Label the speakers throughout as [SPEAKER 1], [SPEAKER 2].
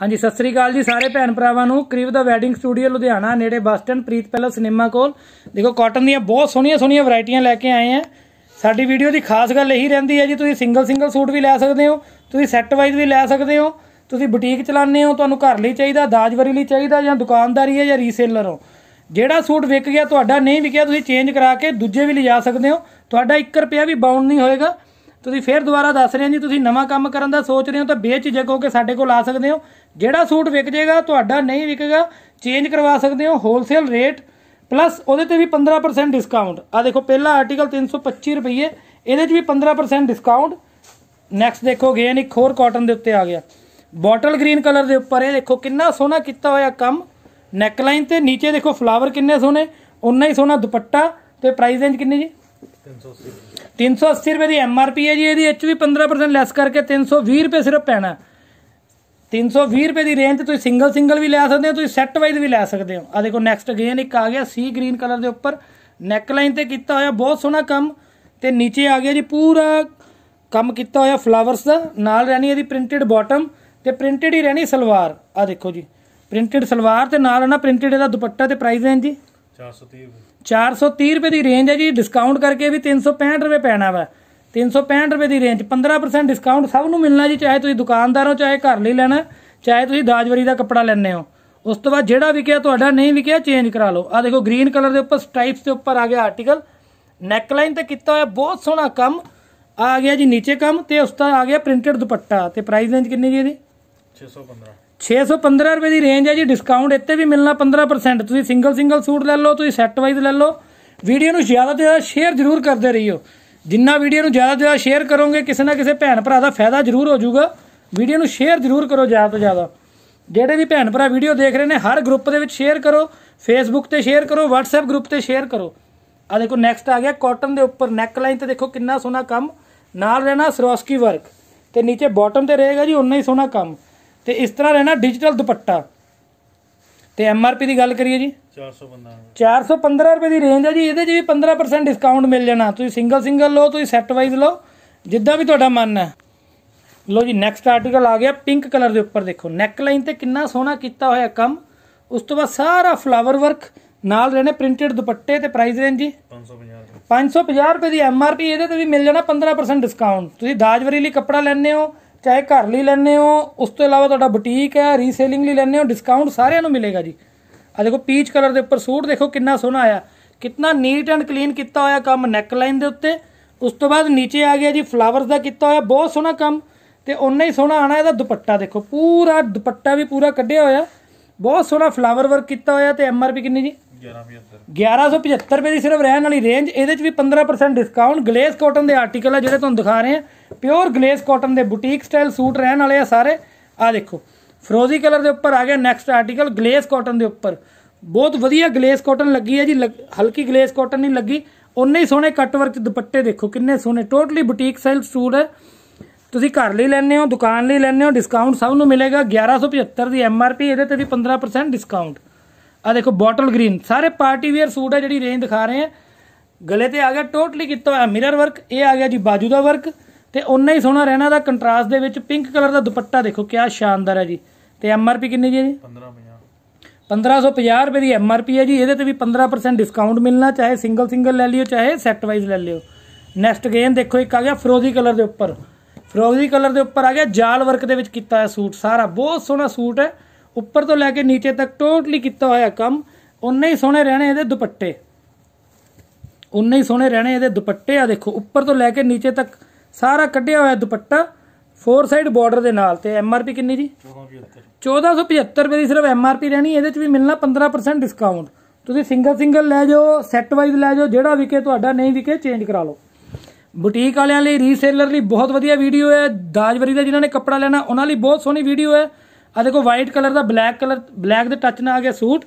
[SPEAKER 1] ਹਾਂਜੀ ਸਤਿ ਸ੍ਰੀ ਅਕਾਲ ਜੀ ਸਾਰੇ ਭੈਣ ਭਰਾਵਾਂ ਨੂੰ ਕਰੀਬ ਦਾ ਵੈਡਿੰਗ ਸਟੂਡੀਓ ਲੁਧਿਆਣਾ ਨੇੜੇ bus stand Preet palace cinema ਕੋਲ ਦੇਖੋ ਕਾਟਨ ਦੀਆਂ ਬਹੁਤ ਸੋਹਣੀਆਂ ਸੋਹਣੀਆਂ ਵੈਰਾਈਟੀਆਂ ਲੈ ਕੇ ਆਏ ਆ ਸਾਡੀ ਵੀਡੀਓ ਦੀ ਖਾਸ ਗੱਲ ਇਹੀ ਰਹਿੰਦੀ ਹੈ ਜੀ ਤੁਸੀਂ ਸਿੰਗਲ ਸਿੰਗਲ ਸੂਟ ਵੀ ਲੈ ਸਕਦੇ ਹੋ ਤੁਸੀਂ ਸੈੱਟ ਵਾਈਜ਼ ਵੀ ਲੈ ਸਕਦੇ ਹੋ ਤੁਸੀਂ ਬੁਟੀਕ ਚਲਾਉਂਦੇ ਹੋ ਤੁਹਾਨੂੰ ਘਰ ਲਈ ਚਾਹੀਦਾ ਦਾਜਵਰੀ ਲਈ ਚਾਹੀਦਾ ਜਾਂ ਦੁਕਾਨਦਾਰੀ ਹੈ ਜਾਂ ਰੀਸੇਲਰ ਹੋ ਜਿਹੜਾ ਸੂਟ ਵਿਕ ਗਿਆ ਤੁਹਾਡਾ ਨਹੀਂ ਵਿਕਿਆ ਤੁਸੀਂ ਚੇਂਜ ਕਰਾ ਕੇ ਦੂਜੇ ਵੀ ਲਿਜਾ ਸਕਦੇ ਹੋ ਤੁਹਾਡਾ 1 ਰੁਪਿਆ ਵੀ ਬਾਉਂਡ ਨਹੀਂ ਹੋਏਗਾ ਤੁਸੀਂ ਫੇਰ ਦੁਬਾਰਾ ਦੱਸ ਰਹੇ ਹਾਂ ਜੀ ਤੁਸੀਂ ਨਵਾਂ ਕੰਮ ਕਰਨ ਦਾ ਸੋਚ ਰਹੇ ਹੋ ਤਾਂ ਬੇਝਿਜਕ ਹੋ ਕੇ ਸਾਡੇ ਕੋਲ ਆ ਸਕਦੇ ਹੋ ਜਿਹੜਾ ਸੂਟ ਵਿਕ ਜਾਏਗਾ ਤੁਹਾਡਾ ਨਹੀਂ ਵਿਕੇਗਾ ਚੇਂਜ ਕਰਵਾ ਸਕਦੇ ਹੋ ਹੋਲਸੇਲ ਰੇਟ ਪਲੱਸ ਉਹਦੇ ਤੇ ਵੀ 15% ਡਿਸਕਾਊਂਟ ਆ ਦੇਖੋ ਪਹਿਲਾ ਆਰਟੀਕਲ 325 ਰੁਪਏ ਇਹਦੇ 'ਚ ਵੀ 15% ਡਿਸਕਾਊਂਟ ਨੈਕਸਟ ਦੇਖੋ ਗੇਨ ਇੱਕ ਹੋਰ ਕਾਟਨ ਦੇ ਉੱਤੇ ਆ ਗਿਆ ਬੋਟਲ ਗ੍ਰੀਨ ਕਲਰ ਦੇ ਉੱਪਰ ਇਹ ਦੇਖੋ ਕਿੰਨਾ ਸੋਹਣਾ ਕੀਤਾ ਹੋਇਆ ਕੰਮ ਨੈਕਲਾਈਨ ਤੇ ਨੀਚੇ ਦੇਖੋ ਫਲਾਵਰ ਕਿੰਨੇ ਸੋਹਣੇ ਉਨਾ ਹੀ ਸੋਹਣਾ ਦੁਪੱਟਾ ਤੇ ਪ੍ਰਾਈਸ ਰੇਂਜ ਕਿੰਨੀ ਜੀ 380 380 ਰੁਪਏ ਦੀ ਐਮਆਰਪੀ ਹੈ ਜੀ ਇਹਦੀ ਐਚ ਵੀ 15% ਲੈਸ ਕਰਕੇ 320 ਰੁਪਏ ਸਿਰਫ ਪੈਣਾ 320 ਰੁਪਏ ਦੀ ਰੇਂਜ ਤੇ ਤੁਸੀਂ ਸਿੰਗਲ ਸਿੰਗਲ ਵੀ ਲੈ ਸਕਦੇ ਹੋ ਤੁਸੀਂ ਸੈੱਟ ਵਾਈਜ਼ ਵੀ ਲੈ ਸਕਦੇ ਹੋ ਆ ਦੇਖੋ ਨੈਕਸਟ ਅਗੇਨ ਇੱਕ ਆ ਗਿਆ ਸੀ ਗ੍ਰੀਨ ਕਲਰ ਦੇ ਉੱਪਰ ਨੈਕ ਲਾਈਨ ਤੇ ਕੀਤਾ ਹੋਇਆ ਬਹੁਤ ਸੋਹਣਾ ਕੰਮ ਤੇ ਨੀਚੇ ਆ ਗਿਆ ਜੀ ਪੂਰਾ ਕੰਮ ਕੀਤਾ ਹੋਇਆ ਫਲਾਵਰਸ ਦਾ ਨਾਲ ਰਹਿਣੀ ਇਹਦੀ ਪ੍ਰਿੰਟਡ ਬਾਟਮ ਤੇ ਪ੍ਰਿੰਟਡ ਹੀ ਰਹਿਣੀ ਸਲਵਾਰ ਆ ਦੇਖੋ ਜੀ ਪ੍ਰਿੰਟਡ ਸਲਵਾਰ ਤੇ ਨਾਲ ਨਾ ਪ੍ਰਿੰਟਡ ਇਹਦਾ ਦੁਪੱਟਾ ਤੇ ਪ੍ਰਾਈਸ ਹੈ ਜੀ 430 430 ਰੁਪਏ ਦੀ ਰੇਂਜ ਹੈ ਜੀ ਡਿਸਕਾਊਂਟ ਕਰਕੇ ਵੀ 365 ਰੁਪਏ ਪੈਣਾ ਵਾ 365 ਰੁਪਏ ਦੀ ਰੇਂਜ 15% ਡਿਸਕਾਊਂਟ ਸਭ ਨੂੰ ਮਿਲਣਾ ਜੀ ਚਾਹੇ ਤੁਸੀਂ ਦੁਕਾਨਦਾਰ ਹੋ ਚਾਹੇ ਘਰ ਲਈ ਲੈਣਾ ਚਾਹੇ ਤੁਸੀਂ ਦਾਜਵਰੀ ਦਾ ਕੱਪੜਾ ਲੈਣੇ ਹੋ ਉਸ ਤੋਂ ਬਾਅਦ ਜਿਹੜਾ ਵਿਕਿਆ ਤੁਹਾਡਾ ਨਹੀਂ ਵਿਕਿਆ ਚੇਂਜ ਕਰਾ ਲਓ ਆ ਦੇਖੋ ਗ੍ਰੀਨ ਕਲਰ ਦੇ ਉੱਪਰ ਸਟ੍ਰਾਈਪਸ ਦੇ ਉੱਪਰ ਆ ਗਿਆ ਆਰਟੀਕਲ ਨੈਕਲਾਈਨ ਤੇ ਕੀਤਾ ਹੋਇਆ ਬਹੁਤ ਸੋਹਣਾ ਕੰਮ ਆ ਗਿਆ ਜੀ ਨੀਚੇ ਕੰਮ ਤੇ ਉਸ ਤੋਂ ਆ ਗਿਆ ਪ੍ਰਿੰਟਡ ਦੁਪੱਟਾ ਤੇ ਪ੍ਰਾਈਸ ਰੇਂਜ ਕਿੰਨੀ ਜੀ ਇਹਦੀ 615 615 ਰੁਪਏ ਦੀ ਰੇਂਜ ਹੈ ਜੀ ਡਿਸਕਾਊਂਟ ਇੱਥੇ ਵੀ ਮਿਲਣਾ 15% ਤੁਸੀਂ ਸਿੰਗਲ ਸਿੰਗਲ ਸੂਟ ਲੈ ਲਓ ਤੁਸੀਂ ਸੈੱਟ ਵਾਈਜ਼ ਲੈ ਲਓ ਵੀਡੀਓ ਨੂੰ ਜ਼ਿਆਦਾ ਤੋਂ ਜ਼ਿਆਦਾ ਸ਼ੇਅਰ ਜ਼ਰੂਰ ਕਰਦੇ ਰਹੀਓ ਜਿੰਨਾ ਵੀਡੀਓ ਨੂੰ ਜ਼ਿਆਦਾ ਤੋਂ ਜ਼ਿਆਦਾ ਸ਼ੇਅਰ ਕਰੋਗੇ ਕਿਸੇ ਨਾ ਕਿਸੇ ਭੈਣ ਭਰਾ ਦਾ ਫਾਇਦਾ ਜ਼ਰੂਰ ਹੋ ਜਾਊਗਾ ਵੀਡੀਓ ਨੂੰ ਸ਼ੇਅਰ ਜ਼ਰੂਰ ਕਰੋ ਜ਼ਿਆਦਾ ਤੋਂ ਜ਼ਿਆਦਾ ਜਿਹੜੇ ਵੀ ਭੈਣ ਭਰਾ ਵੀਡੀਓ ਦੇਖ ਰਹੇ ਨੇ ਹਰ ਗਰੁੱਪ ਦੇ ਵਿੱਚ ਸ਼ੇਅਰ ਕਰੋ ਫੇਸਬੁੱਕ ਤੇ ਸ਼ੇਅਰ ਕਰੋ WhatsApp ਗਰੁੱਪ ਤੇ ਸ਼ੇਅਰ ਕਰੋ ਆ ਦੇਖੋ ਨੈਕਸਟ ਆ ਗਿਆ ਕਾਟਨ ਦੇ ਉੱਪਰ ਨੈਕ ਲਾਈਨ ਤੇ ਦੇਖੋ ਕਿੰਨਾ ਸੋਹਣਾ ਕੰਮ ਨਾਲ ਰਹਿਣਾ ਸਰੋਸਕੀ ਵਰਕ ਤੇ ਨੀਚੇ ਬਾਟਮ ਤੇ ਰਹੇਗਾ ਜੀ ਉਨਾ ਹੀ ਸੋਹਣਾ ਕੰਮ ਤੇ ਇਸ ਤਰ੍ਹਾਂ ਰਹਿਣਾ ਡਿਜੀਟਲ ਦੁਪੱਟਾ ਤੇ ਐਮ ਆਰ ਪੀ ਦੀ ਗੱਲ ਕਰੀਏ ਜੀ 415 415 ਰੁਪਏ ਦੀ ਰੇਂਜ ਹੈ ਜੀ ਇਹਦੇ 'ਚ ਵੀ 15% ਡਿਸਕਾਊਂਟ ਮਿਲ ਜਾਣਾ ਤੁਸੀਂ ਸਿੰਗਲ ਸਿੰਗਲ ਲਓ ਤੁਸੀਂ ਸੈੱਟ ਵਾਈਜ਼ ਲਓ ਜਿੱਦਾਂ ਵੀ ਤੁਹਾਡਾ ਮਨ ਹੈ ਲੋ ਜੀ ਨੈਕਸਟ ਆਰਟੀਕਲ ਆ ਗਿਆ ਪਿੰਕ ਕਲਰ ਦੇ ਉੱਪਰ ਦੇਖੋ ਨੈਕ ਲਾਈਨ ਤੇ ਕਿੰਨਾ ਸੋਹਣਾ ਕੀਤਾ ਹੋਇਆ ਕੰਮ ਉਸ ਤੋਂ ਬਾਅਦ ਸਾਰਾ ਫਲਾਵਰ ਵਰਕ ਨਾਲ ਰਹਿਣੇ ਪ੍ਰਿੰਟਡ ਦੁਪੱਟੇ ਤੇ ਪ੍ਰਾਈਸ ਰੇਂਜ ਜੀ 550 ਰੁਪਏ 550 ਰੁਪਏ ਦੀ ਐਮ ਆਰ ਪੀ ਇਹਦੇ ਤੇ ਵੀ ਮਿਲ ਜਾਣਾ 15% ਡਿਸਕਾਊਂਟ ਤੁਸੀਂ ਦਾਜਵਰੀ ਲਈ ਕੱਪੜਾ ਲੈਣੇ ਹੋ ਚਾਹੇ ਘਰ ਲਈ ਲੈਣੇ ਹੋ ਉਸ ਤੋਂ ਇਲਾਵਾ ਤੁਹਾਡਾ ਬੁਟੀਕ ਹੈ ਰੀਸੇਲਿੰਗ ਲਈ ਲੈਣੇ ਹੋ ਡਿਸਕਾਊਂਟ ਸਾਰਿਆਂ ਨੂੰ ਮਿਲੇਗਾ ਜੀ ਆ ਦੇਖੋ ਪੀਚ ਕਲਰ ਦੇ ਉੱਪਰ ਸੂਟ ਦੇਖੋ ਕਿੰਨਾ ਸੋਹਣਾ ਆਇਆ ਕਿੰਨਾ ਨੀਟ ਐਂਡ ਕਲੀਨ ਕੀਤਾ ਹੋਇਆ ਕੰਮ ਨੈਕ ਲਾਈਨ ਦੇ ਉੱਤੇ ਉਸ ਤੋਂ ਬਾਅਦ ਨੀਚੇ ਆ ਗਿਆ ਜੀ ਫਲਾਵਰਸ ਦਾ ਕੀਤਾ ਹੋਇਆ ਬਹੁਤ ਸੋਹਣਾ ਕੰਮ ਤੇ ਉਨਾ ਹੀ ਸੋਹਣਾ ਆਣਾ ਇਹਦਾ ਦੁਪੱਟਾ ਦੇਖੋ ਪੂਰਾ ਦੁਪੱਟਾ ਵੀ ਪੂਰਾ ਕੱਢਿਆ ਹੋਇਆ ਬਹੁਤ ਸੋਹਣਾ ਫਲਾਵਰ ਵਰਕ ਕੀਤਾ ਹੋਇਆ ਤੇ ਐਮਆਰਪੀ ਕਿੰਨੀ ਜੀ 1175 ਰੁਪਏ ਦੀ ਸਿਰਫ ਰਹਿਣ ਵਾਲੀ ਰੇਂਜ ਇਹਦੇ ਚ ਵੀ 15% ਡਿਸਕਾਊਂਟ ਗਲੇਸ ਕਾਟਨ ਦੇ ਆਰਟੀਕਲ ਆ ਜਿਹੜੇ ਤੁਹਾਨੂੰ ਦਿਖਾ ਰਹੇ ਆ ਪਿਓਰ ਗਲੇਸ ਕਾਟਨ ਦੇ ਬੁਟੀਕ ਸਟਾਈਲ ਸੂਟ ਰਹਿਣ ਵਾਲੇ ਆ ਸਾਰੇ ਆ ਦੇਖੋ ਫਰੋਜ਼ੀ ਕਲਰ ਦੇ ਉੱਪਰ ਆ ਗਿਆ ਨੈਕਸਟ ਆਰਟੀਕਲ ਗਲੇਸ ਕਾਟਨ ਦੇ ਉੱਪਰ ਬਹੁਤ ਵਧੀਆ ਗਲੇਸ ਕਾਟਨ ਲੱਗੀ ਹੈ ਜੀ ਹਲਕੀ ਗਲੇਸ ਕਾਟਨ ਨਹੀਂ ਲੱਗੀ ਉਨੇ ਹੀ ਸੋਹਣੇ ਕੱਟ ਵਰਕ ਦੁਪੱਟੇ ਦੇਖੋ ਕਿੰਨੇ ਸੋਹਣੇ ਟੋਟਲੀ ਬੁਟੀਕ ਸਟਾਈਲ ਸੂਟ ਹੈ ਤੁਸੀਂ ਘਰ ਲਈ ਲੈਣੇ ਹੋ ਦੁਕਾਨ ਲਈ ਲੈਣੇ ਹੋ ਡਿਸਕਾਊਂਟ ਸਭ ਨੂੰ ਮਿਲੇਗਾ 1175 ਦੀ ਐਮਆਰਪੀ ਇਹਦੇ ਤੇ ਵੀ 15% ਡਿਸਕਾਊਂਟ ਆ ਦੇਖੋ ਬੋਟਲ ਗ੍ਰੀਨ ਸਾਰੇ ਪਾਰਟੀ ਵੇਅਰ ਸੂਟ ਆ ਜਿਹੜੀ ਰੇਂਜ ਦਿਖਾ ਰਹੇ ਆ ਗਲੇ ਤੇ ਆ ਗਿਆ ਟੋਟਲੀ ਕੀਤਾ ਹੋਇਆ ਮਿਰਰ ਵਰਕ ਇਹ ਆ ਗਿਆ ਜੀ ਬਾਜੂ ਦਾ ਵਰਕ ਤੇ ਉਨਾ ਹੀ ਸੋਹਣਾ ਰਹਿਣਾ ਦਾ ਕੰਟਰਾਸਟ ਦੇ ਵਿੱਚ ਪਿੰਕ ਕਲਰ ਦਾ ਦੁਪੱਟਾ ਦੇਖੋ ਕਿਆ ਸ਼ਾਨਦਾਰ ਹੈ ਜੀ ਤੇ ਐਮ ਆਰ ਪੀ ਕਿੰਨੀ ਜੀ 1550 1550 ਰੁਪਏ ਦੀ ਐਮ ਆਰ ਪੀ ਹੈ ਜੀ ਇਹਦੇ ਤੇ ਵੀ 15% ਡਿਸਕਾਊਂਟ ਮਿਲਣਾ ਚਾਹੇ ਸਿੰਗਲ ਸਿੰਗਲ ਲੈ ਲਿਓ ਚਾਹੇ ਸੈੱਟ ਵਾਈਜ਼ ਲੈ ਲਿਓ ਨੈਕਸਟ ਗੇਨ ਦੇਖੋ ਇੱਕ ਆ ਗਿਆ ਫਰੋਜ਼ੀ ਕਲਰ ਦੇ ਉੱਪਰ ਫਰੋਜ਼ੀ ਕਲਰ ਦੇ ਉੱਪਰ ਆ ਗਿਆ ਜਾਲ ਵਰਕ ਦੇ ਵਿੱਚ ਕੀਤਾ ਹੈ ਸੂਟ ਸਾਰਾ ਬਹੁਤ ਸੋਹਣਾ ਸੂਟ ਹੈ ਉੱਪਰ ਤੋਂ ਲੈ ਕੇ ਨੀਚੇ ਤੱਕ ਟੋਟਲੀ ਕੀਤਾ ਹੋਇਆ ਕੰਮ ਉਨੇ ਹੀ ਸੋਹਣੇ ਰਹਿਣੇ ਇਹਦੇ ਦੁਪੱਟੇ ਉਨੇ ਹੀ ਸੋਹਣੇ ਰਹਿਣੇ ਇਹਦੇ ਦੁਪੱਟੇ ਆ ਦੇਖੋ ਉੱਪਰ ਤੋਂ ਲੈ ਕੇ ਨੀਚੇ ਤੱਕ ਸਾਰਾ ਕੱਢਿਆ ਹੋਇਆ ਦੁਪੱਟਾ ਫੋਰ ਸਾਈਡ ਬਾਰਡਰ ਦੇ ਨਾਲ ਤੇ ਐਮ ਆਰ ਪੀ ਕਿੰਨੀ ਜੀ 1475 ਰੁਪਏ ਦੀ ਸਿਰਫ ਐਮ ਆਰ ਪੀ ਰਹਿਣੀ ਇਹਦੇ ਚ ਵੀ ਮਿਲਣਾ 15% ਡਿਸਕਾਊਂਟ ਤੁਸੀਂ ਸਿੰਗਲ ਸਿੰਗਲ ਲੈ ਜਾਓ ਸੈੱਟ ਵਾਈਜ਼ ਲੈ ਜਾਓ ਜਿਹੜਾ ਵਿਕੇ ਤੁਹਾਡਾ ਨਹੀਂ ਵਿਕੇ ਚੇਂਜ ਕਰਾ ਲਓ ਬੁਟੀਕ ਵਾਲਿਆਂ ਲਈ ਰੀਸੇਲਰ ਲਈ ਬਹੁਤ ਵਧੀਆ ਵੀਡੀਓ ਹੈ ਦਾਜਵਰੀ ਦਾ ਜਿਨ੍ਹਾਂ ਨੇ ਕੱਪੜਾ ਲੈਣਾ ਉਹਨਾਂ ਲਈ ਬਹੁਤ ਸੋਹਣੀ ਵੀਡੀਓ ਹੈ ਆ ਦੇਖੋ ਵਾਈਟ ਕਲਰ ਦਾ ਬਲੈਕ ਕਲਰ ਬਲੈਕ ਦੇ ਟੱਚ ਨਾਲ ਆ ਗਿਆ ਸੂਟ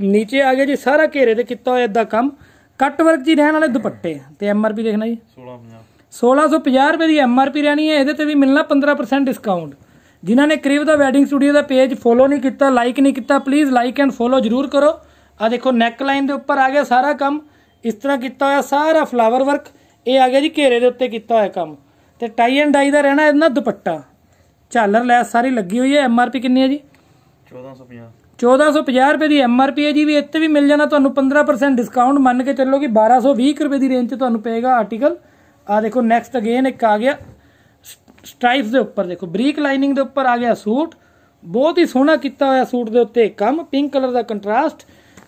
[SPEAKER 1] ਨੀਚੇ ਆ ਗਿਆ ਜੀ ਸਾਰਾ ਘੇਰੇ ਤੇ ਕੀਤਾ ਹੋਇਆ ਇਦਾਂ ਕੰਮ ਕੱਟ ਵਰਕ ਜੀ ਰਹਿਣ ਵਾਲੇ ਦੁਪੱਟੇ ਤੇ ਐਮਆਰਪੀ ਦੇਖਣਾ ਜੀ 1650 1650 ਰੁਪਏ ਦੀ ਐਮਆਰਪੀ ਰਹਿਣੀ ਹੈ ਇਹਦੇ ਤੇ ਵੀ ਮਿਲਣਾ 15% ਡਿਸਕਾਊਂਟ ਜਿਨ੍ਹਾਂ ਨੇ ਕਰੀਬ ਦਾ ਵੈਡਿੰਗ ਸਟੂਡੀਓ ਦਾ ਪੇਜ ਫੋਲੋ ਨਹੀਂ ਕੀਤਾ ਲਾਈਕ ਨਹੀਂ ਕੀਤਾ ਪਲੀਜ਼ ਲਾਈਕ ਐਂਡ ਫੋਲੋ ਜਰੂਰ ਕਰੋ ਆ ਦੇਖੋ ਨੈਕ ਲਾਈਨ ਦੇ ਉੱਪਰ ਆ ਗਿਆ ਸਾਰਾ ਕੰਮ ਇਸ ਤਰ੍ਹਾਂ ਕੀਤਾ ਹੋਇਆ ਸਾਰਾ ਫਲਾਵਰ ਵਰਕ ਇਹ ਆ ਗਿਆ ਜੀ ਘੇਰੇ ਦੇ ਉੱਤੇ ਕੀਤਾ ਹੋਇਆ ਕੰਮ ਤੇ ਟਾਈ ਐਂਡ ਡਾਈ ਦਾ ਰਹਿਣਾ ਇਹਦਾ ਦੁਪੱਟਾ ਝਾਲਰ ਲੈਸ ਸਾਰੀ ਲੱਗੀ ਹੋਈ ਹੈ ਐਮਆਰਪੀ ਕਿੰਨੀ ਹੈ ਜੀ 1450 1450 ਰੁਪਏ ਦੀ ਐਮਆਰਪੀ ਹੈ ਜੀ ਵੀ ਇੱਥੇ ਵੀ ਮਿਲ ਜਾਣਾ ਤੁਹਾਨੂੰ 15% ਡਿਸਕਾਊਂਟ ਮੰਨ ਕੇ ਚੱਲੋ ਕਿ 1220 ਰੁਪਏ ਦੀ ਰੇਂਜ 'ਚ ਤੁਹਾਨੂੰ ਪਏਗਾ ਆਰਟੀਕਲ ਆ ਦੇਖੋ ਨੈਕਸਟ ਅਗੇਨ ਇੱਕ ਆ ਗਿਆ ਸਟ੍ਰਾਈਪਸ ਦੇ ਉੱਪਰ ਦੇਖੋ ਬਰੀਕ ਲਾਈਨਿੰਗ ਦੇ ਉੱਪਰ ਆ ਗਿਆ ਸੂਟ ਬਹੁਤ ਹੀ ਸੋਹਣਾ ਕੀਤਾ ਹੋਇਆ ਸੂਟ ਦੇ ਉੱਤੇ ਕੰਮ ਪਿੰਕ ਕਲਰ ਦਾ ਕੰਟਰਾਸਟ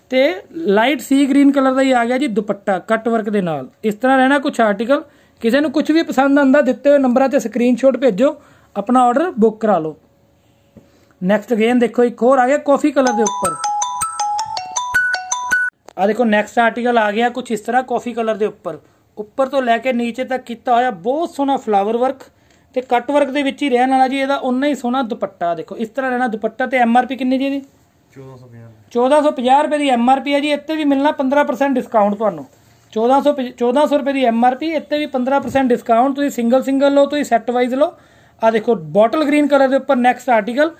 [SPEAKER 1] ਤੇ ਲਾਈਟ ਸੀ ਗ੍ਰੀਨ ਕਲਰ ਦਾ ਹੀ ਆ ਗਿਆ ਜੀ ਦੁਪੱਟਾ ਕੱਟ ਵਰਕ ਦੇ ਨਾਲ ਇਸ ਤਰ੍ਹਾਂ ਰਹਿਣਾ ਕੁਝ ਆਰਟੀਕਲ ਕਿਸੇ ਨੂੰ ਕੁਝ ਵੀ ਪਸੰਦ ਆਂਦਾ ਦਿੱਤੇ ਹੋਏ ਨੰਬਰਾਂ ਤੇ ਸਕਰੀਨਸ਼ਾਟ ਭੇਜੋ ਆਪਣਾ ਆਰਡਰ ਬੁੱਕ ਕਰਾ ਲਓ ਨੈਕਸਟ ਅਗੇਨ ਦੇਖੋ ਇੱਕ ਹੋਰ ਆ ਗਿਆ ਕਾਫੀ ਕਲਰ ਦੇ ਉੱਪਰ ਆ ਦੇਖੋ ਨੈਕਸਟ ਆਰਟੀਕਲ ਆ ਗਿਆ ਕੁਝ ਇਸ ਤਰ੍ਹਾਂ ਕਾਫੀ ਕਲਰ ਦੇ ਉੱਪਰ ਉੱਪਰ ਤੋਂ ਲੈ ਕੇ ਨੀਚੇ ਤੱਕ ਕੀਤਾ ਹੋਇਆ ਬਹੁਤ ਸੋਹਣਾ ਫਲਾਵਰ ਵਰਕ ਤੇ ਕੱਟ ਵਰਕ ਦੇ ਵਿੱਚ ਹੀ ਰਹਿਣ ਵਾਲਾ ਜੀ ਇਹਦਾ ਉਨਾ ਹੀ ਸੋਹਣਾ ਦੁਪੱਟਾ ਦੇਖੋ ਇਸ ਤਰ੍ਹਾਂ ਰਹਿਣਾ ਦੁਪੱਟਾ ਤੇ ਐਮ ਆਰ ਪੀ ਕਿੰਨੀ ਜੀ ਇਹਦੀ 1450 ਰੁਪਏ ਦੀ ਐਮ ਆਰ ਪੀ ਹੈ ਜੀ ਇੱਥੇ ਵੀ ਮਿਲਣਾ 15% ਡਿਸਕਾਊਂਟ ਤੁਹਾਨੂੰ 1400 1400 ਰੁਪਏ ਦੀ ਐਮ ਆਰ ਪੀ ਇੱਥੇ ਵੀ 15% ਡਿਸਕਾਊਂਟ ਤੁਸੀਂ ਸਿੰਗਲ ਸਿੰਗਲ ਲਓ ਤੁਸੀਂ ਸੈੱਟ ਵਾਈਜ਼ ਲਓ ਆ ਦੇਖੋ ਬੋਟਲ ਗ੍ਰੀਨ ਕਲਰ ਦੇ ਉੱਪਰ ਨੈਕਸਟ ਆਰਟੀਕਲ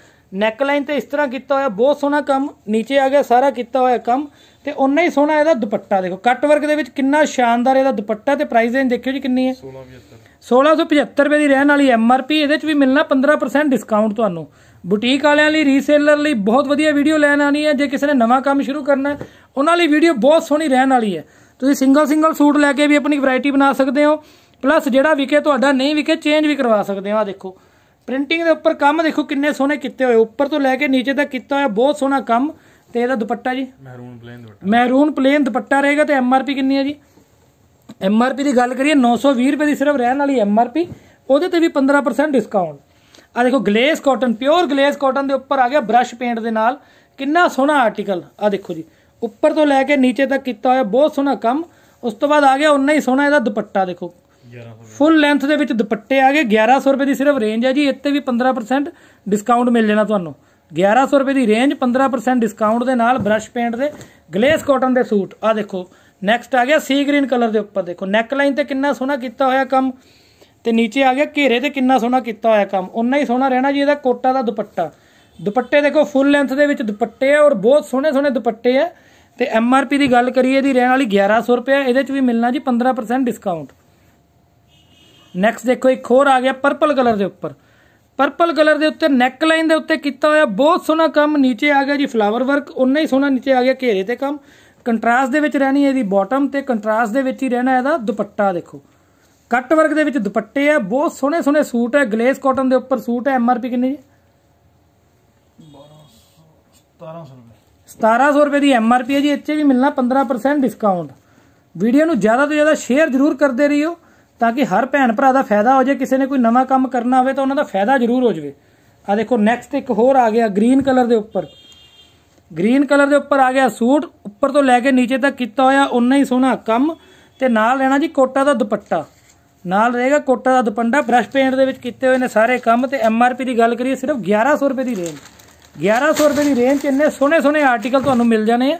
[SPEAKER 1] ਨੈਕ ਲਾਈਨ ਤੇ ਇਸ ਤਰ੍ਹਾਂ ਕੀਤਾ ਹੋਇਆ ਬਹੁਤ ਸੋਹਣਾ ਕੰਮ ਨੀਚੇ ਆ ਗਿਆ ਸਾਰਾ ਕੀਤਾ ਹੋਇਆ ਕੰਮ ਤੇ ਉਨਾ ਹੀ ਸੋਹਣਾ ਇਹਦਾ ਦੁਪੱਟਾ ਦੇਖੋ ਕੱਟ ਵਰਕ ਦੇ ਵਿੱਚ ਕਿੰਨਾ ਸ਼ਾਨਦਾਰ ਇਹਦਾ ਦੁਪੱਟਾ ਤੇ ਪ੍ਰਾਈਸ ਰੇਂਜ ਦੇਖਿਓ ਜੀ ਕਿੰਨੀ ਹੈ 1675 1675 ਰੁਪਏ ਦੀ ਰਹਿਣ ਵਾਲੀ ਐਮ ਆਰ ਪੀ ਇਹਦੇ ਚ ਵੀ ਮਿਲਣਾ 15% ਡਿਸਕਾਊਂਟ ਤੁਹਾਨੂੰ ਬੁਟੀਕ ਵਾਲਿਆਂ ਲਈ ਰੀਸੇਲਰ ਲਈ ਬਹੁਤ ਵਧੀਆ ਵੀਡੀਓ ਲੈਣ ਆਣੀ ਹੈ ਜੇ ਕਿਸੇ ਨੇ ਨਵਾਂ ਕੰਮ ਸ਼ੁਰੂ ਕਰਨਾ ਉਹਨਾਂ ਲਈ ਵੀਡੀਓ ਬਹੁਤ ਸੋਹਣੀ ਰਹਿਣ ਵਾਲੀ ਹੈ ਤੁਸੀਂ ਸਿੰਗਲ ਸਿੰਗਲ ਸੂਟ ਲੈ ਕੇ ਵੀ ਆਪਣੀ ਵੈਰਾਈਟੀ ਬਣਾ ਸਕਦੇ ਹੋ ਪਲੱਸ ਜਿਹੜਾ ਵਿਕੇ ਤੁਹਾਡਾ ਨਹੀਂ ਵਿਕੇ ਚੇਂਜ ਵੀ ਕਰਵਾ ਸਕਦੇ ਆ ਦੇਖੋ ਪ੍ਰਿੰਟਿੰਗ ਦੇ ਉੱਪਰ ਕੰਮ ਦੇਖੋ ਕਿੰਨੇ ਸੋਹਣੇ ਕੀਤੇ ਹੋਏ ਉੱਪਰ ਤੋਂ ਲੈ ਕੇ ਨੀਚੇ ਤੱਕ ਕੀਤਾ ਹੋਇਆ ਬਹੁਤ ਸੋਹਣਾ ਕੰਮ ਤੇ ਇਹਦਾ ਦੁਪੱਟਾ ਜੀ ਮਹਿਰੂਨ ਪਲੇਨ ਦੁਪੱਟਾ ਮਹਿਰੂਨ ਪਲੇਨ ਦੁਪੱਟਾ ਰਹੇਗਾ ਤੇ ਐਮ ਆਰ ਪੀ ਕਿੰਨੀ ਹੈ ਜੀ ਐਮ ਆਰ ਪੀ ਦੀ ਗੱਲ ਕਰੀਏ 920 ਰੁਪਏ ਦੀ ਸਿਰਫ ਰਹਿਣ ਵਾਲੀ ਐਮ ਆਰ ਪੀ ਉਹਦੇ ਤੇ ਵੀ 15% ਡਿਸਕਾਊਂਟ ਆ ਦੇਖੋ glace cotton pure glace cotton ਦੇ ਉੱਪਰ ਆ ਗਿਆ ਬ੍ਰਸ਼ ਪੇਂਟ ਦੇ ਨਾਲ ਕਿੰਨਾ ਸੋਹਣਾ ਆਰਟੀਕਲ ਆ ਦੇਖੋ ਜੀ ਉੱਪਰ ਤੋਂ ਲੈ ਕੇ ਨੀਚੇ ਤੱਕ ਕੀਤਾ ਹੋਇਆ ਬਹੁਤ ਸੋਹਣਾ ਕੰਮ ਉਸ ਤੋਂ ਬਾਅਦ ਆ ਗਿਆ ਉਨਾ ਹੀ ਸੋਹਣਾ ਇਹਦਾ ਦੁਪੱਟਾ ਦੇਖੋ ਫੁੱਲ ਲੈਂਥ ਦੇ ਵਿੱਚ ਦੁਪੱਟੇ ਆ ਗਏ 1100 ਰੁਪਏ ਦੀ ਸਿਰਫ ਰੇਂਜ ਹੈ ਜੀ ਇੱਥੇ ਵੀ 15% ਡਿਸਕਾਊਂਟ ਮਿਲ ਜਾਣਾ ਤੁਹਾਨੂੰ 1100 ਰੁਪਏ ਦੀ ਰੇਂਜ 15% ਡਿਸਕਾਊਂਟ ਦੇ ਨਾਲ ਬ੍ਰਸ਼ ਪੇਂਟ ਦੇ ਗਲੇਸ ਕਾਟਨ ਦੇ ਸੂਟ ਆ ਦੇਖੋ ਨੈਕਸਟ ਆ ਗਿਆ ਸੀ ਗ੍ਰੀਨ ਕਲਰ ਦੇ ਉੱਪਰ ਦੇਖੋ ਨੈਕ ਲਾਈਨ ਤੇ ਕਿੰਨਾ ਸੋਹਣਾ ਕੀਤਾ ਹੋਇਆ ਕੰਮ ਤੇ ਨੀਚੇ ਆ ਗਿਆ ਘੇਰੇ ਤੇ ਕਿੰਨਾ ਸੋਹਣਾ ਕੀਤਾ ਹੋਇਆ ਕੰਮ ਉਨਾ ਹੀ ਸੋਹਣਾ ਰਹਿਣਾ ਜੀ ਇਹਦਾ ਕੋਟਾ ਦਾ ਦੁਪੱਟਾ ਦੁਪੱਟੇ ਦੇਖੋ ਫੁੱਲ ਲੈਂਥ ਦੇ ਵਿੱਚ ਦੁਪੱਟੇ ਆ ਔਰ ਬਹੁਤ ਸੋਹਣੇ ਸੋਹਣੇ ਦੁਪੱਟੇ ਆ ਤੇ ਐਮ ਆਰ ਪੀ ਦੀ ਗੱਲ ਕਰੀਏ ਦੀ ਰਹਿਣ ਵਾਲੀ 1100 ਰੁਪਏ ਇਹਦੇ ਚ ਵੀ ਮਿਲਣਾ ਜੀ 15% ਡਿਸਕਾਊਂਟ ਨੈਕਸਟ ਦੇਖੋ ਇੱਕ ਹੋਰ ਆ ਗਿਆ ਪਰਪਲ ਕਲਰ ਦੇ ਉੱਪਰ ਪਰਪਲ ਕਲਰ ਦੇ ਉੱਤੇ ਨੈਕ ਲਾਈਨ ਦੇ ਉੱਤੇ ਕੀਤਾ ਹੋਇਆ ਬਹੁਤ ਸੋਹਣਾ ਕੰਮ ਨੀਚੇ ਆ ਗਿਆ ਜੀ ਫਲਾਵਰ ਵਰਕ ਉਨਾ ਹੀ ਸੋਹਣਾ ਨੀਚੇ ਆ ਗਿਆ ਘੇਰੇ ਤੇ ਕੰਮ ਕੰਟਰਾਸਟ ਦੇ ਵਿੱਚ ਰਹਿਣੀ ਹੈ ਇਹਦੀ ਬਾਟਮ ਤੇ ਕੰਟਰਾਸਟ ਦੇ ਵਿੱਚ ਹੀ ਰਹਿਣਾ ਇਹਦਾ ਦੁਪੱਟਾ ਦੇਖੋ ਕੱਟ ਵਰਕ ਦੇ ਵਿੱਚ ਦੁਪੱਟੇ ਆ ਬਹੁਤ ਸੋਹਣੇ ਸੋਹਣੇ ਸੂਟ ਹੈ ਗਲੇਸ ਕਾਟਨ ਦੇ ਉੱਪਰ ਸੂਟ ਹੈ ਐਮਆਰਪੀ ਕਿੰਨੀ ਜੀ 1700 1700 ਰੁਪਏ ਦੀ ਐਮਆਰਪੀ ਹੈ ਜੀ ਇੱਥੇ ਵੀ ਮਿਲਣਾ 15% ਡਿਸਕਾਊਂਟ ਵੀਡੀਓ ਨੂੰ ਜ਼ਿਆਦਾ ਤੋਂ ਜ਼ਿਆਦਾ ਸ਼ੇਅਰ ਜ਼ਰੂਰ ਕਰਦੇ ਰਹੀਓ ਤਾਂ ਕਿ ਹਰ ਭੈਣ ਭਰਾ ਦਾ ਫਾਇਦਾ ਹੋ ਜਾਏ ਕਿਸੇ ਨੇ ਕੋਈ ਨਵਾਂ ਕੰਮ ਕਰਨਾ ਹੋਵੇ ਤਾਂ ਉਹਨਾਂ ਦਾ ਫਾਇਦਾ ਜ਼ਰੂਰ ਹੋ ਜਾਵੇ ਆ ਦੇਖੋ ਨੈਕਸਟ ਇੱਕ ਹੋਰ ਆ ਗਿਆ ਗ੍ਰੀਨ ਕਲਰ ਦੇ ਉੱਪਰ ਗ੍ਰੀਨ ਕਲਰ ਦੇ ਉੱਪਰ ਆ ਗਿਆ ਸੂਟ ਉੱਪਰ ਤੋਂ ਲੈ ਕੇ ਨੀਚੇ ਤੱਕ ਕੀਤਾ ਹੋਇਆ ਉਨਾ ਹੀ ਸੋਹਣਾ ਕੰਮ ਤੇ ਨਾਲ ਰਹਿਣਾ ਜੀ ਕੋਟਾ ਦਾ ਦੁਪੱਟਾ ਨਾਲ ਰਹੇਗਾ ਕੋਟਾ ਦਾ ਦੁਪੰਡਾ ਬ੍ਰਸ਼ ਪੇਂਟ ਦੇ ਵਿੱਚ ਕੀਤੇ ਹੋਏ ਨੇ ਸਾਰੇ ਕੰਮ ਤੇ ਐਮ ਆਰ ਪੀ ਦੀ ਗੱਲ ਕਰੀਏ ਸਿਰਫ 1100 ਰੁਪਏ ਦੀ ਰੇਂਜ 1100 ਰੁਪਏ ਦੀ ਰੇਂਜ 'ਚ ਇੰਨੇ ਸੋਹਣੇ ਸੋਹਣੇ ਆਰਟੀਕਲ ਤੁਹਾਨੂੰ ਮਿਲ ਜਾਣੇ ਆ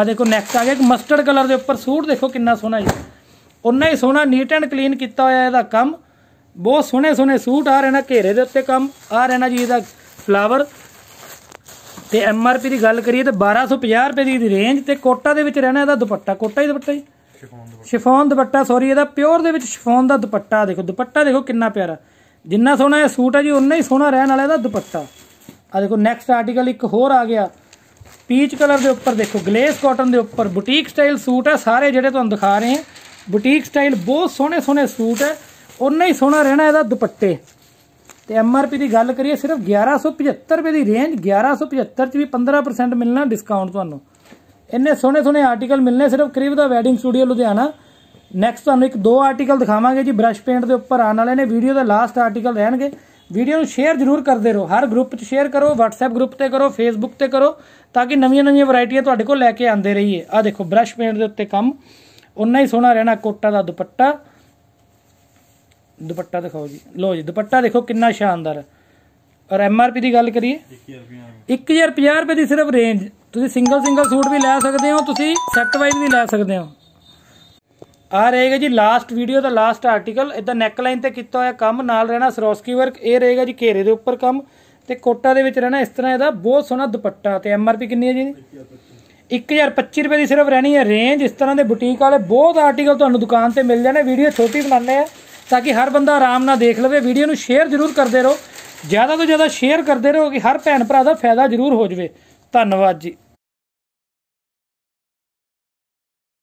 [SPEAKER 1] ਆ ਦੇਖੋ ਨੈਕਸਟ ਆ ਗਿਆ ਇੱਕ ਮਸਟਰਡ ਕਲਰ ਦੇ ਉੱਪਰ ਸੂਟ ਦੇਖੋ ਕਿੰਨਾ ਸੋਹਣਾ ਜੀ ਉਨਾ ਹੀ ਸੋਹਣਾ ਨੀਟ ਐਂਡ ਕਲੀਨ ਕੀਤਾ ਹੋਇਆ ਇਹਦਾ ਕੰਮ ਬਹੁਤ ਸੋਹਣੇ ਸੋਹਣੇ ਸੂਟ ਆ ਰਹੇ ਨੇ ਘੇਰੇ ਦੇ ਉੱਤੇ ਕੰਮ ਆ ਰਹੇ ਨੇ ਜੀ ਇਹਦਾ ਫਲਾਵਰ ਤੇ ਐਮ ਆਰ ਪੀ ਦੀ ਗੱਲ ਕਰੀਏ ਤੇ 1250 ਰੁਪਏ ਦੀ ਰੇਂਜ ਤੇ ਕੋਟਾ ਦੇ ਵਿੱਚ ਰਹਿਣਾ ਇਹਦਾ ਦੁਪੱਟਾ ਕੋਟਾ ਹੀ ਦੁਪੱਟਾ ਹੀ ਸ਼ਿਫੋਨ ਦੁਪੱਟਾ ਸੌਰੀ ਇਹਦਾ ਪਿਓਰ ਦੇ ਵਿੱਚ ਸ਼ਿਫੋਨ ਦਾ ਦੁਪੱਟਾ ਦੇਖੋ ਦੁਪੱਟਾ ਦੇਖੋ ਕਿੰਨਾ ਪਿਆਰਾ ਜਿੰਨਾ ਸੋਹਣਾ ਇਹ ਸੂਟ ਹੈ ਜੀ ਉਨਾ ਹੀ ਸੋਹਣਾ ਰਹਿਣ ਵਾਲਾ ਇਹਦਾ ਦੁਪੱਟਾ ਆ ਦੇਖੋ ਨੈਕਸਟ ਆਰਟੀਕਲ ਇੱਕ ਹੋਰ ਆ ਗਿਆ ਪੀਚ ਕਲਰ ਦੇ ਉੱਪਰ ਦੇਖੋ ਗਲੇਸ ਕਾਟਨ ਦੇ ਉੱਪਰ ਬੁਟੀਕ ਸਟਾਈਲ ਸੂਟ ਹੈ ਸਾਰੇ ਜਿਹੜੇ ਤੁਹਾਨੂੰ ਦਿਖਾ ਰਹੇ ਹਾਂ ਬੁਟੀਕ ਸਟਾਈਲ ਬਹੁਤ ਸੋਹਣੇ ਸੋਹਣੇ ਸੂਟ ਹੈ ਉਨਾ ਹੀ ਸੋਹਣਾ ਰਹਿਣਾ ਇਹਦਾ ਦੁਪੱਟੇ ਤੇ ਐਮ ਆਰ ਪੀ ਦੀ ਗੱਲ ਕਰੀਏ ਸਿਰਫ 1175 ਰੁਪਏ ਦੀ ਰੇਂਜ 1175 ਚ ਵੀ 15% ਮਿਲਣਾ ਡਿਸਕਾਊਂਟ ਤੁਹਾਨੂੰ ਇੰਨੇ ਸੋਹਣੇ ਸੋਹਣੇ ਆਰਟੀਕਲ ਮਿਲਨੇ ਸਿਰਫ ਕਰੀਬ ਦਾ ਵੈਡਿੰਗ ਸਟੂਡੀਓ ਲੁਧਿਆਣਾ ਨੈਕਸਟ ਤੁਹਾਨੂੰ ਇੱਕ ਦੋ ਆਰਟੀਕਲ ਦਿਖਾਵਾਂਗੇ ਜੀ ਬ੍ਰਸ਼ ਪੇਂਟ ਦੇ ਉੱਪਰ ਆਣ ਵਾਲੇ ਨੇ ਵੀਡੀਓ ਦਾ ਲਾਸਟ ਆਰਟੀਕਲ ਰਹਿਣਗੇ ਵੀਡੀਓ ਨੂੰ ਸ਼ੇਅਰ ਜ਼ਰੂਰ ਕਰਦੇ ਰਹੋ ਹਰ ਗਰੁੱਪ 'ਚ ਸ਼ੇਅਰ ਕਰੋ WhatsApp ਗਰੁੱਪ ਤੇ ਕਰੋ Facebook ਤੇ ਕਰੋ ਤਾਂ ਕਿ ਨਵੀਆਂ ਨਵੀਆਂ ਵੈਰਾਈਟੀਆਂ ਤੁਹਾਡੇ ਕੋਲ ਲੈ ਕੇ ਆਂਦੇ ਰਹੀਏ ਆ ਦੇਖੋ ਬ੍ਰਸ਼ ਪੇਂਟ ਦੇ ਉੱਤੇ ਕੰਮ ਉਨਾ ਹੀ ਸੋਹਣਾ ਰਹਿਣਾ ਕੋਟਾ ਦਾ ਦੁਪੱਟਾ ਦੁਪੱਟਾ ਦਿਖਾਓ ਜੀ ਲੋ ਜੀ ਦੁਪੱਟਾ ਦੇਖੋ ਕਿੰਨਾ ਸ਼ਾਨਦਾਰ ਹੈ ਔਰ ਐਮ ਆਰ ਪੀ ਦੀ ਗੱਲ ਕਰੀਏ 1000 ਰੁਪਏ ਦੀ ਸਿਰਫ ਰੇਂਜ ਤੁਸੀਂ ਸਿੰਗਲ ਸਿੰਗਲ ਸੂਟ ਵੀ ਲੈ ਸਕਦੇ ਹੋ ਤੁਸੀਂ ਸੈੱਟ ਵਾਈਜ਼ ਵੀ ਲੈ ਸਕਦੇ ਹੋ ਆ ਰਹੇਗਾ ਜੀ ਲਾਸਟ ਵੀਡੀਓ ਦਾ ਲਾਸਟ ਆਰਟੀਕਲ ਇਦਾਂ ਨੈਕ ਲਾਈਨ ਤੇ ਕੀਤਾ ਹੋਇਆ ਕੰਮ ਨਾਲ ਰਹਿਣਾ ਸਰੋਸਕੀ ਵਰਕ ਇਹ ਰਹੇਗਾ ਜੀ ਘੇਰੇ ਦੇ ਉੱਪਰ ਕੰਮ ਤੇ ਕੋਟਾ ਦੇ ਵਿੱਚ ਰਹਿਣਾ ਇਸ ਤਰ੍ਹਾਂ ਇਹਦਾ ਬਹੁਤ ਸੋਹਣਾ ਦੁਪੱਟਾ ਤੇ ਐਮ ਆਰ ਪੀ ਕਿੰਨੀ ਹੈ ਜੀ 1025 ਰੁਪਏ ਦੀ ਸਿਰਫ ਰਹਿਣੀ ਹੈ ਰੇਂਜ ਇਸ ਤਰ੍ਹਾਂ ਦੇ ਬੁਟੀਕ ਵਾਲੇ ਬਹੁਤ ਆਰਟੀਕਲ ਤੁਹਾਨੂੰ ਦੁਕਾਨ ਤੇ ਮਿਲ ਜਾਣੇ ਵੀਡੀਓ ਛੋਟੀ ਬਣਾਉਂਦੇ ਆ ਤਾਂ ਕਿ ਹਰ ਬੰਦਾ ਆਰਾਮ ਨਾਲ ਦੇਖ ਲਵੇ ਵੀਡੀਓ ਨੂੰ ਸ਼ੇਅਰ ਜ਼ਰੂਰ ਕਰਦੇ ਰਹੋ ਜ਼ਿਆਦਾ ਤੋਂ ਜ਼ਿਆਦਾ ਸ਼ੇਅਰ ਕਰਦੇ ਰਹੋ ਕਿ ਹਰ ਭੈਣ ਭਰਾ ਦਾ ਫਾਇਦਾ ਜ਼ਰੂਰ ਹੋ ਜਵੇ ਧੰਨਵਾਦ ਜੀ